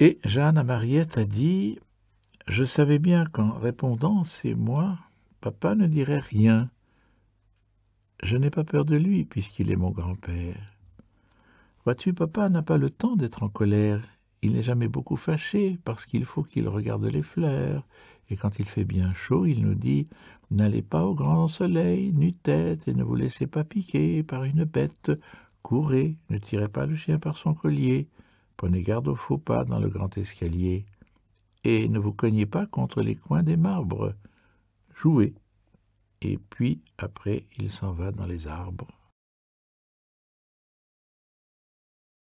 Et Jeanne à Mariette a dit Je savais bien qu'en répondant c'est moi, papa ne dirait rien. Je n'ai pas peur de lui puisqu'il est mon grand-père. Vois-tu, papa n'a pas le temps d'être en colère. Il n'est jamais beaucoup fâché parce qu'il faut qu'il regarde les fleurs. Et quand il fait bien chaud, il nous dit N'allez pas au grand soleil, nu-tête, et ne vous laissez pas piquer par une bête. Courez, ne tirez pas le chien par son collier. Prenez garde aux faux pas dans le grand escalier, et ne vous cognez pas contre les coins des marbres. Jouez. Et puis, après, il s'en va dans les arbres.